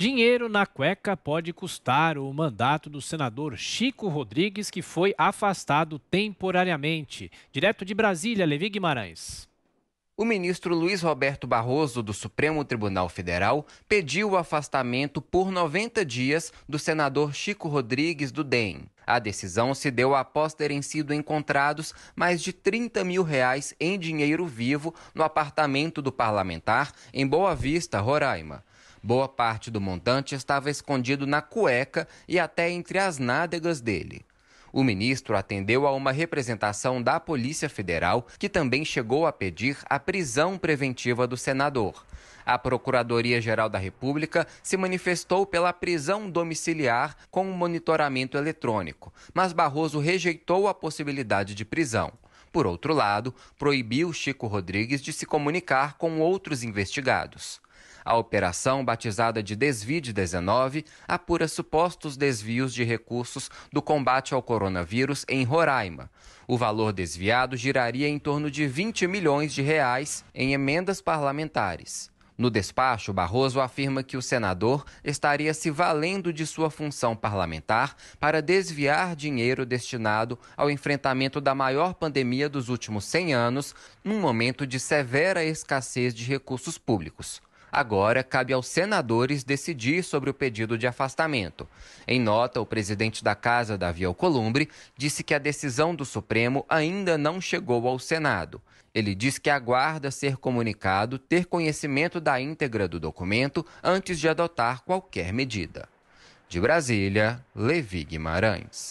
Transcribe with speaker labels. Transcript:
Speaker 1: Dinheiro na cueca pode custar o mandato do senador Chico Rodrigues, que foi afastado temporariamente. Direto de Brasília, Levi Guimarães.
Speaker 2: O ministro Luiz Roberto Barroso, do Supremo Tribunal Federal, pediu o afastamento por 90 dias do senador Chico Rodrigues do DEM. A decisão se deu após terem sido encontrados mais de 30 mil reais em dinheiro vivo no apartamento do parlamentar em Boa Vista, Roraima. Boa parte do montante estava escondido na cueca e até entre as nádegas dele. O ministro atendeu a uma representação da Polícia Federal, que também chegou a pedir a prisão preventiva do senador. A Procuradoria-Geral da República se manifestou pela prisão domiciliar com monitoramento eletrônico, mas Barroso rejeitou a possibilidade de prisão. Por outro lado, proibiu Chico Rodrigues de se comunicar com outros investigados. A operação, batizada de Desvide 19, apura supostos desvios de recursos do combate ao coronavírus em Roraima. O valor desviado giraria em torno de 20 milhões de reais em emendas parlamentares. No despacho, Barroso afirma que o senador estaria se valendo de sua função parlamentar para desviar dinheiro destinado ao enfrentamento da maior pandemia dos últimos 100 anos, num momento de severa escassez de recursos públicos. Agora cabe aos senadores decidir sobre o pedido de afastamento. Em nota, o presidente da Casa, Davi Alcolumbre, disse que a decisão do Supremo ainda não chegou ao Senado. Ele diz que aguarda ser comunicado, ter conhecimento da íntegra do documento antes de adotar qualquer medida. De Brasília, Levi Guimarães.